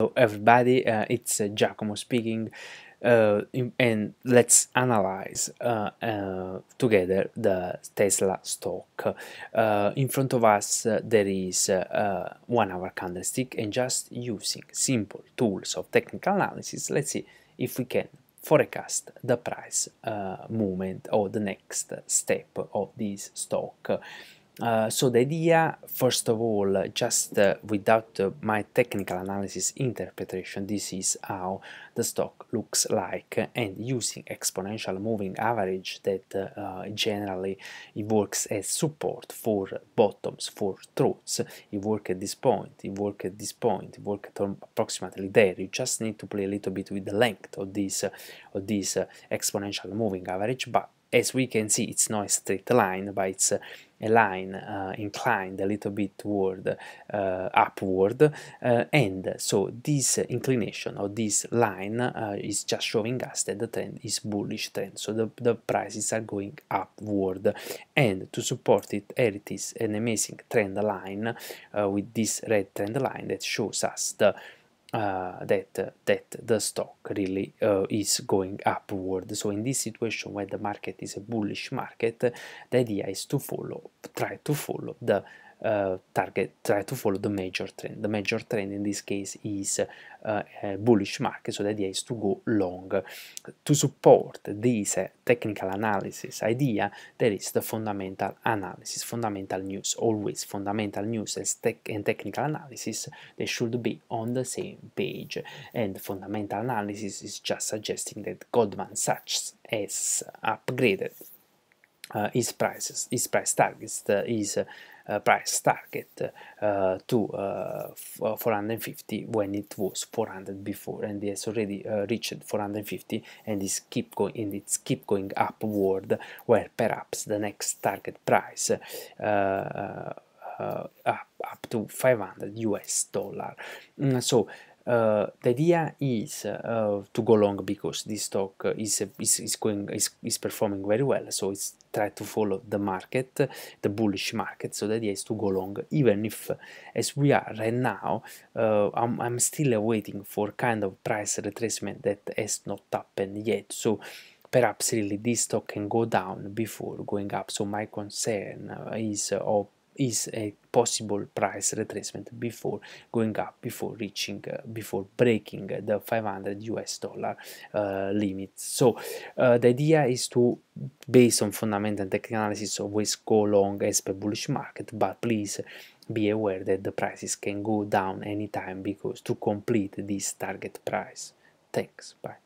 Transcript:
Hello everybody, uh, it's uh, Giacomo speaking uh, and let's analyze uh, uh, together the Tesla stock. Uh, in front of us there is one hour candlestick and just using simple tools of technical analysis let's see if we can forecast the price movement or the next step of this stock. Uh, so the idea, first of all, just uh, without uh, my technical analysis interpretation, this is how the stock looks like uh, and using exponential moving average that uh, generally it works as support for bottoms, for throats. It works at this point, it works at this point, it works approximately there. You just need to play a little bit with the length of this, of this exponential moving average, but as we can see it's not a straight line, but it's a line uh, inclined a little bit toward uh, upward uh, and so this inclination or this line uh, is just showing us that the trend is bullish trend so the, the prices are going upward and to support it here it is an amazing trend line uh, with this red trend line that shows us the uh, that uh, that the stock really uh, is going upward. So in this situation where the market is a bullish market, the idea is to follow, try to follow the Eh, target, try to follow the major trend. The major trend in this case is uh, a bullish market, so the idea is to go long. To support this uh, technical analysis idea, there is the fundamental analysis, fundamental news. Always fundamental news and, technical analysis, they should be on the same page. And fundamental analysis is just suggesting that Goldman Sachs has upgraded uh, his prices, his price targets, uh, his uh, price target uh, to uh, 450 when it was 400 before and it has already reached 450 and it's keep going and it's keep going upward where perhaps the next target price uh, up, up to 500 US dollar. Mm, so uh, the idea is uh, to go long because this stock is, is, is going is, is performing very well so it's try to follow the market the bullish market so the idea is to go long even if as we are right now uh, I'm, I'm still waiting for kind of price retracement that has not happened yet so perhaps really this stock can go down before going up so my concern uh, is of is a possible price retracement before going up before reaching uh, before breaking the 500 US dollar uh, limit so uh, the idea is to based on fundamental and technical analysis always go long as per bullish market but please be aware that the prices can go down anytime because to complete this target price thanks bye